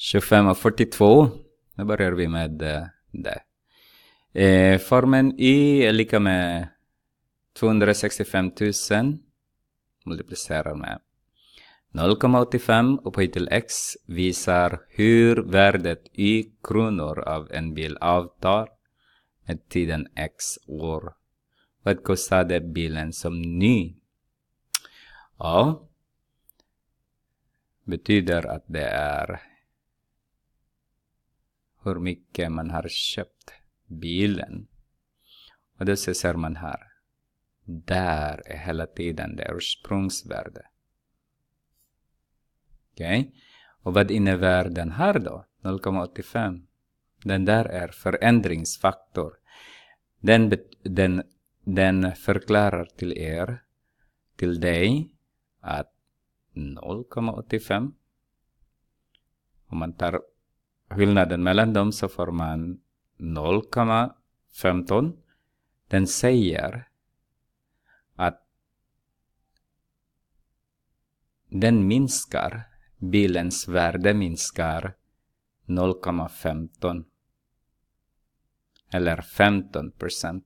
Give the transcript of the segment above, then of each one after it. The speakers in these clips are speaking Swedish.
25 och 42. Nu börjar vi med eh, det. Eh, formen i är lika med 265 000 multiplicerar med 0,85 upphöjt till x visar hur värdet y kronor av en bil avtar med tiden x år. Vad kostade bilen som ny? Ja, betyder att det är hur mycket man har köpt bilen. Och det ser man här. Där är hela tiden det ursprungsvärde. Okej? Okay? Och vad innebär den här då? 0,85. Den där är förändringsfaktor. Den, den, den förklarar till er, till dig, att 0,85 om man tar skillnaden mellan dem så får man 0,15. Den säger att den minskar, bilens värde minskar 0,15 eller 15 procent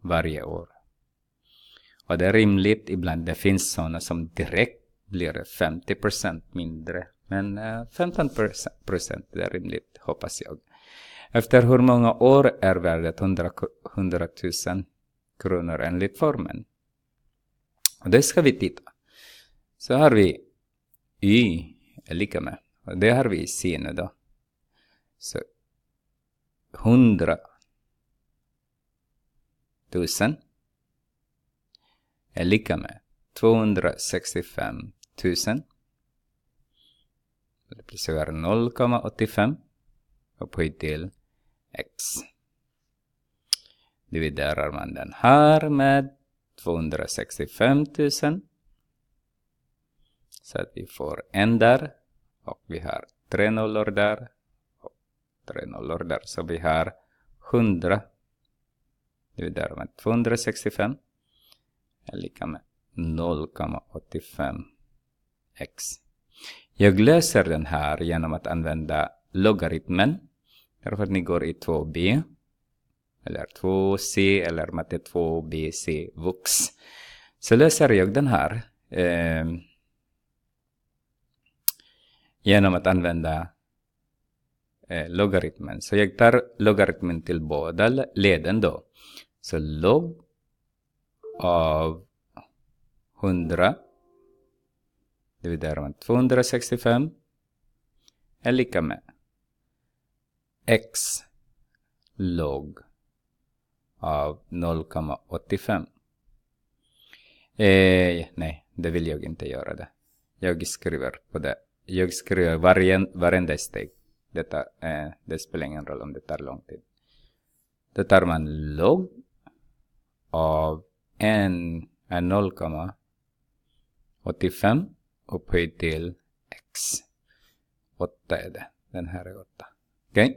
varje år. Och det är rimligt, ibland det finns sådana som direkt blir 50 procent mindre men 15 eh, procent är rimligt, hoppas jag. Efter hur många år är värdet 100, 100 000 kronor enligt formen? Och det ska vi titta. Så har vi y är lika med, och det har vi i c nu då. Så 100 000 är lika med 265 000 det placerar 0,85 upphöjt till x. Dividerar man den här med 265 000. Så att vi får en där och vi har tre nollor där och tre nollor där. Så vi har 100 dividerar med 265 är lika med 0,85 x. Jag löser den här genom att använda logaritmen. Därför att ni går i 2b, eller 2c, eller matte 2bc, vux. Så löser jag den här eh, genom att använda eh, logaritmen. Så jag tar logaritmen till båda leden då. Så log av 100 dividerar med 265 är lika med x log av 0,85. Eh, nej, det vill jag inte göra det. Jag skriver på det. Jag skriver varje, varenda steg. Detta, eh, det spelar ingen roll om det tar lång tid. Då tar man log av en är 0,85 upphöjd till x. 8 är det. Den här är 8. Okay?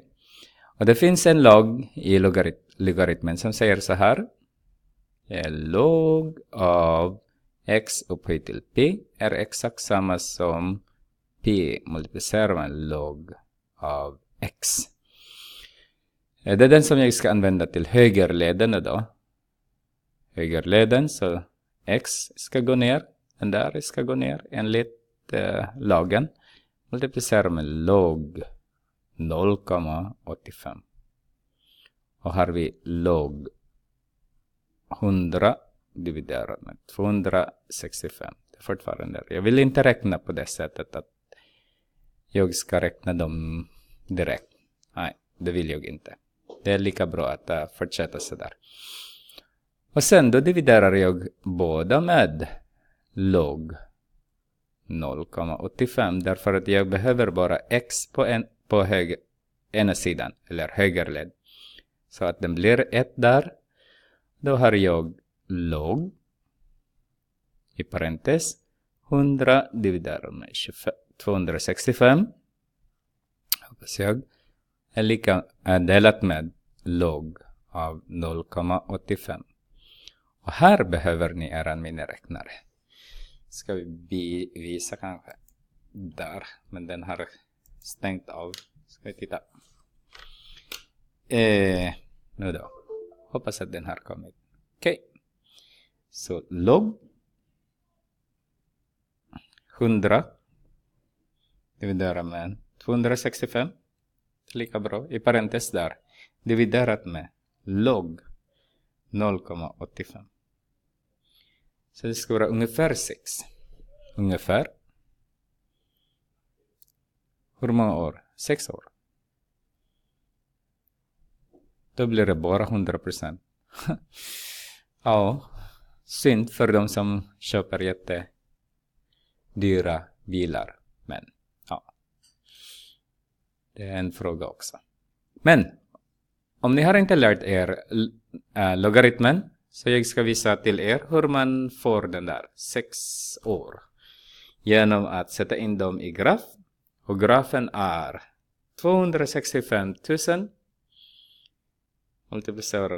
Och det finns en log i logarit logaritmen som säger så här. Log av x upphöjt till p är exakt samma som p multiplicerar med log av x. Det är den som jag ska använda till högerleden då. Högerleden, så x ska gå ner den där ska gå ner enligt eh, lagen. Multiplicera med log 0,85. Och har vi log 100 dividerat med 265. Det är fortfarande Jag vill inte räkna på det sättet att jag ska räkna dem direkt. Nej, det vill jag inte. Det är lika bra att eh, fortsätta sådär. Och sen då dividerar jag båda med log 0,85 därför att jag behöver bara x på, en, på höger, ena sidan eller högerled. Så att den blir 1 där. Då har jag log i parentes 100 dividerat med 25, 265 hoppas jag är lika är delat med log av 0,85. Och här behöver ni er miniräknare ska vi bevisa kanske. Där, men den har stängt av. Ska vi titta. Eh, nu då. Hoppas att den har kommit. Okej. Okay. Så log 100 dividerat med 265. Lika bra. I parentes där. Dividerat med log 0,85. Så det ska vara ungefär sex. Ungefär. Hur många år? Sex år. Då blir det bara 100 procent. ja, synd för de som köper jättedyra bilar. Men ja, det är en fråga också. Men om ni har inte lärt er äh, logaritmen så jag ska visa till er hur man får den där sex år genom att sätta in dem i graf. Och grafen är 265 000 multiplicerar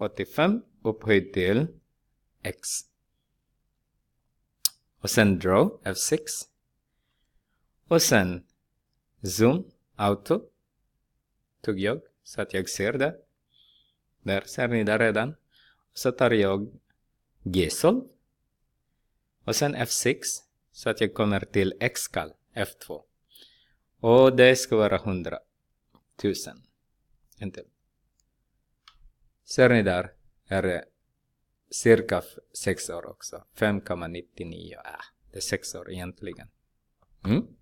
0,85 upphöjt till x. Och sen draw, F6. Och sen zoom, auto, tog jag så att jag ser det. Där ser ni det redan. Så tar jag G-sol. Och sen F6. Så att jag kommer till X-kall, F2. Och det ska vara 100 000. Ser ni där? Är det cirka 6 år också. 5,99. Äh, det är 6 år egentligen. Mm?